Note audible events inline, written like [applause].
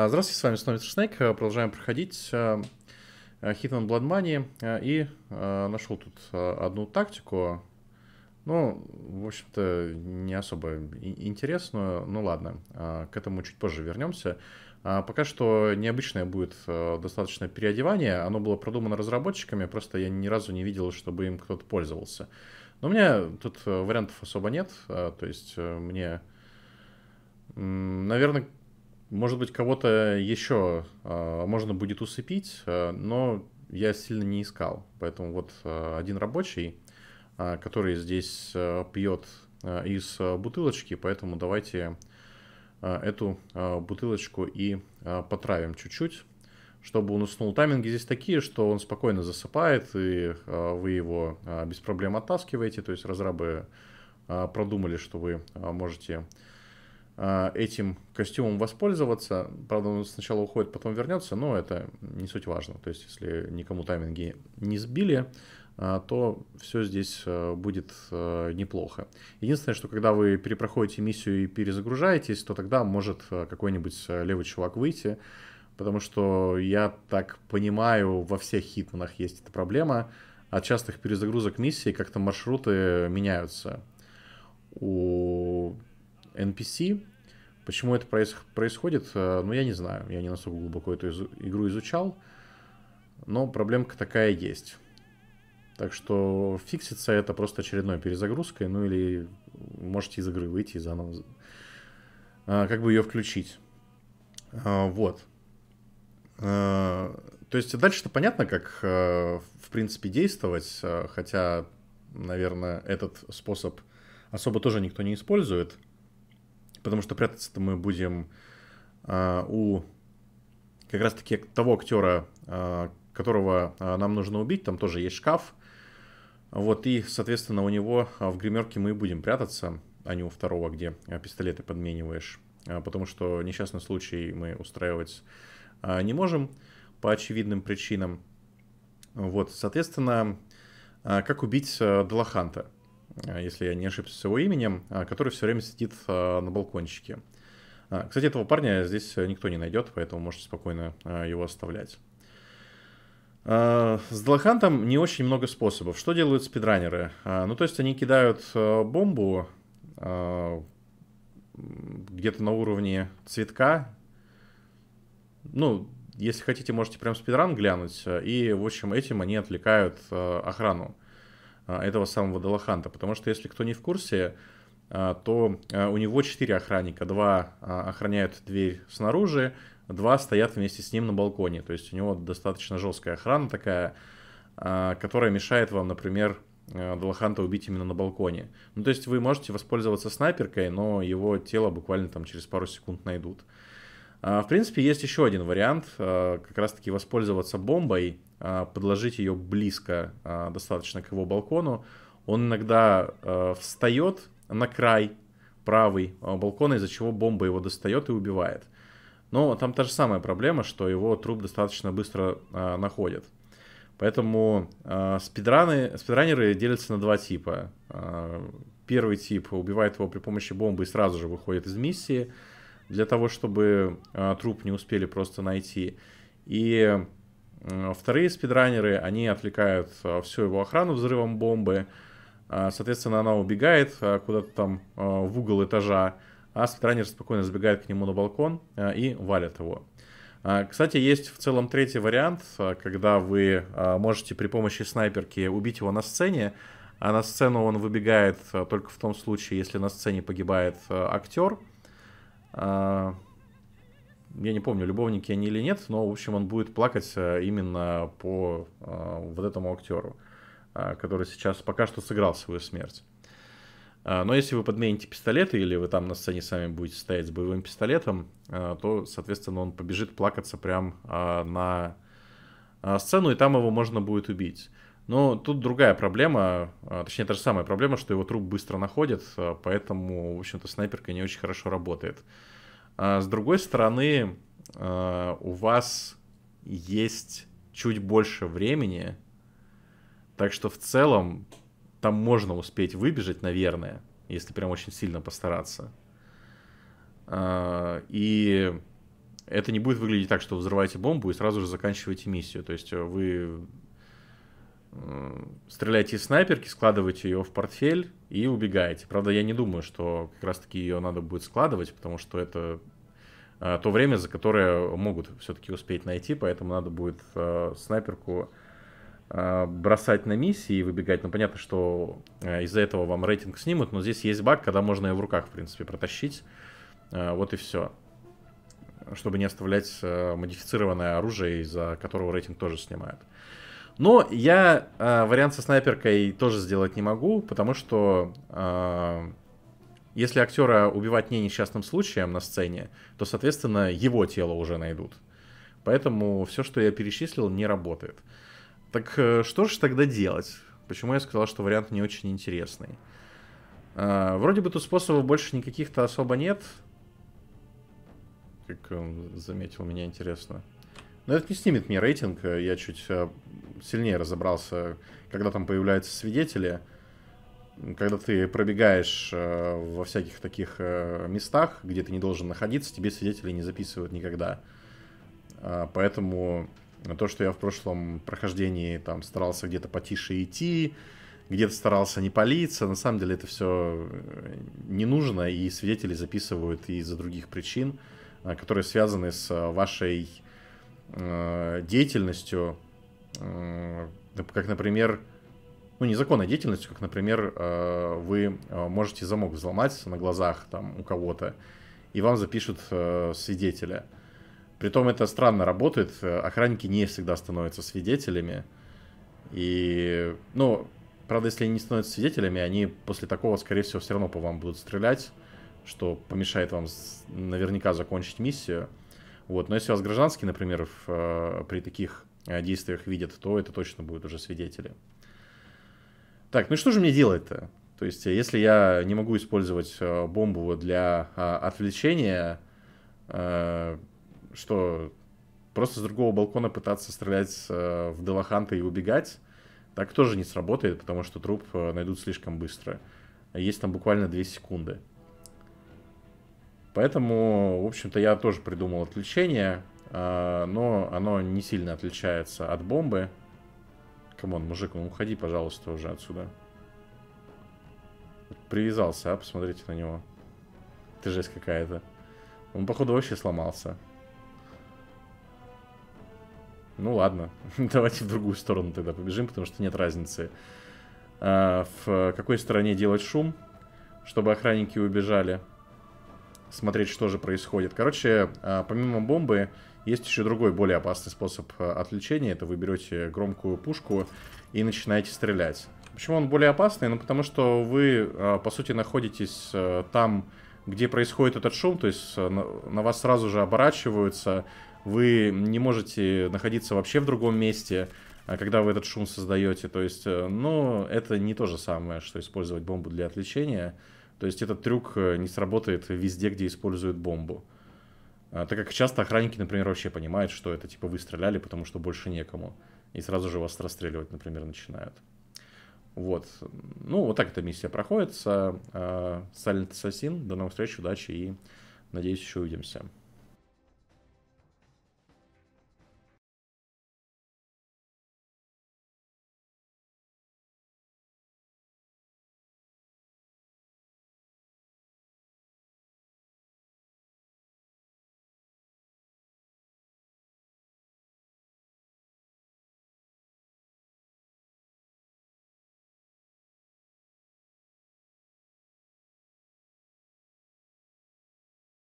А, здравствуйте, с вами снова Мистер Снейк. Э, продолжаем проходить Hit э, on э, Blood Money. И нашел тут одну тактику. Ну, в общем-то, не особо интересную. Ну ладно, к этому чуть позже вернемся. Пока что необычное будет достаточно переодевание. Оно было продумано разработчиками, просто я ни разу не видел, чтобы им кто-то пользовался. Но у меня тут вариантов особо нет. То есть мне... Наверное, может быть, кого-то еще э, а, можно будет усыпить, э, но я сильно не искал. Поэтому вот э, один рабочий, э, который здесь э, пьет э, из э, бутылочки, поэтому давайте э, эту э, бутылочку и э, потравим чуть-чуть чтобы он уснул. Тайминги здесь такие, что он спокойно засыпает, и э, вы его э, без проблем оттаскиваете. То есть разрабы э, продумали, что вы э, можете а, этим костюмом воспользоваться. Правда, он сначала уходит, потом вернется, но это не суть важно. То есть, если никому тайминги не сбили, а, то все здесь а, будет неплохо. Единственное, что когда вы перепроходите миссию и перезагружаетесь, то тогда может какой-нибудь левый чувак выйти, потому что я так понимаю, во всех хитманах есть эта проблема. От частых перезагрузок миссии как-то маршруты меняются. У NPC. Почему это проис- происходит, э, ну, я не знаю. Я не настолько глубоко эту из- игру изучал. Но проблемка такая есть. Так что фиксится это просто очередной перезагрузкой, ну или можете из игры выйти и заново... А, как бы ее включить. А, вот. А, то есть дальше-то понятно, как, в принципе, действовать, хотя, наверное, этот способ особо тоже никто не использует потому что прятаться-то мы будем а, у как раз-таки того актера, а, которого а, нам нужно убить, там тоже есть шкаф. Вот, и, соответственно, у него а, в гримерке мы и будем прятаться, а не у второго, где а, пистолеты подмениваешь. А, потому что несчастный случай мы устраивать не можем по очевидным причинам. Вот, соответственно, как убить Долаханта? Э, если я не ошибся с его именем, э, который все время сидит э, на балкончике. Кстати, этого парня здесь никто не найдет, поэтому можете спокойно его оставлять. С Длахантом не очень много способов. Что делают спидранеры? Ну, то есть они кидают бомбу где-то на уровне цветка. Ну, если хотите, можете прям спидран глянуть. И, в общем, этим они отвлекают охрану. А, этого самого Делаханта. Потому что, если кто не в курсе, а, то а, у него четыре охранника. Два охраняют дверь снаружи, два стоят вместе с ним на балконе. То есть у него достаточно жесткая охрана такая, которая мешает вам, например, Долоханта убить именно на балконе. Ну, то есть вы можете воспользоваться снайперкой, но его тело буквально там через пару секунд найдут. А, в принципе, есть еще один вариант, а, как раз-таки воспользоваться бомбой, а, подложить ее близко достаточно к его балкону. Он иногда встает на край правый балкона, из-за чего бомба его достает и убивает. Но там та же самая проблема, что его труп достаточно быстро находят. Поэтому спидраны, спидранеры делятся на два типа. первый тип убивает его при помощи бомбы и сразу же выходит из миссии для того, чтобы э, труп не успели просто найти. И э, вторые спидранеры, они отвлекают э, всю его охрану взрывом бомбы. Э, соответственно, она убегает э, куда-то там э, в угол этажа, а спидранер спокойно сбегает к нему на балкон э, и валит его. Э, кстати, есть в целом третий вариант, э, когда вы э, можете при помощи снайперки убить его на сцене, а на сцену он выбегает только в том случае, если на сцене погибает актер – а, я не помню, любовники они или нет, но, в общем, он будет плакать э, именно по а, вот этому актеру, а, который сейчас пока что сыграл свою смерть. Но если вы подмените пистолеты или вы там на сцене сами будете стоять с боевым пистолетом, то, соответственно, он побежит плакаться прям на сцену, и там его можно будет убить. Но тут другая проблема, а, точнее, та же самая проблема, что его труп быстро находят, а, поэтому, в общем-то, снайперка не очень хорошо работает. А, с другой стороны, у вас есть чуть больше времени, так что в целом там можно успеть выбежать, наверное, если прям очень сильно постараться. И это не будет выглядеть так, что взрываете бомбу и сразу же заканчиваете миссию. То есть вы стреляете из снайперки, складываете ее в портфель и убегаете. Правда, я не думаю, что как раз-таки ее надо будет складывать, потому что это э, то время, за которое могут все-таки успеть найти, поэтому надо будет э, снайперку э, бросать на миссии и выбегать. Ну, понятно, что из-за этого вам рейтинг снимут, но здесь есть баг, когда можно ее в руках, в принципе, протащить. Вот и все. Чтобы не оставлять модифицированное оружие, из-за которого рейтинг тоже снимают. Но я э, вариант со снайперкой тоже сделать не могу, потому что э, если актера убивать не несчастным случаем на сцене, то, соответственно, его тело уже найдут. Поэтому все, что я перечислил, не работает. Так э, что же тогда делать? Почему я сказал, что вариант не очень интересный? Э, вроде бы тут способов больше никаких-то особо нет. Как он заметил меня, интересно. Но это не снимет мне рейтинг, э, я чуть э, сильнее разобрался, когда там появляются свидетели, когда ты пробегаешь э, во всяких таких э, местах, где ты не должен находиться, тебе свидетели не записывают никогда. А, поэтому то, что я в прошлом прохождении там старался где-то потише идти, где-то старался не палиться, на самом деле это все э, не нужно, и свидетели записывают из-за других причин, которые связаны с вашей деятельностью, как, например, ну, незаконной деятельностью, как, например, э, вы э, можете замок взломать на глазах там у кого-то, и вам запишут э, свидетеля. Притом это странно работает, охранники не всегда становятся свидетелями. И, ну, правда, если они не становятся свидетелями, они после такого, скорее всего, все равно по вам будут стрелять, что помешает вам наверняка закончить миссию. Вот, но если у вас гражданский, например, в, при таких действиях видят, то это точно будут уже свидетели. Так, ну что же мне делать-то? То есть, э, если я не могу использовать э, бомбу для а, отвлечения, э, что просто с другого балкона пытаться стрелять в Делаханта и убегать, так тоже не сработает, потому что труп найдут слишком быстро. Есть там буквально 2 секунды. Поэтому, в общем-то, я тоже придумал отвлечение. А, но оно не сильно отличается от бомбы. Камон, мужик, ну уходи, пожалуйста, уже отсюда. Привязался, а? Посмотрите на него. Ты жесть какая-то. Он, походу, вообще сломался. Ну ладно, [laughs] давайте в другую сторону тогда побежим, потому что нет разницы. А, в какой стороне делать шум, чтобы охранники убежали. Смотреть, что же происходит. Короче, а, помимо бомбы, есть еще другой, более опасный способ э, отвлечения. Это вы берете громкую пушку и начинаете стрелять. Почему он более опасный? Ну, потому что вы, э, по сути, находитесь э, там, где происходит этот шум. То есть на вас сразу же оборачиваются. Вы не можете находиться вообще в другом месте, а когда вы этот шум создаете. То есть, ну, это не то же самое, что использовать бомбу для отвлечения. То есть этот трюк не сработает везде, где используют бомбу. А, так как часто охранники, например, вообще понимают, что это типа вы стреляли, потому что больше некому. И сразу же вас расстреливать, например, начинают. Вот. Ну, вот так эта миссия проходит. А, Silent Assassin. До новых встреч, удачи и надеюсь, еще увидимся.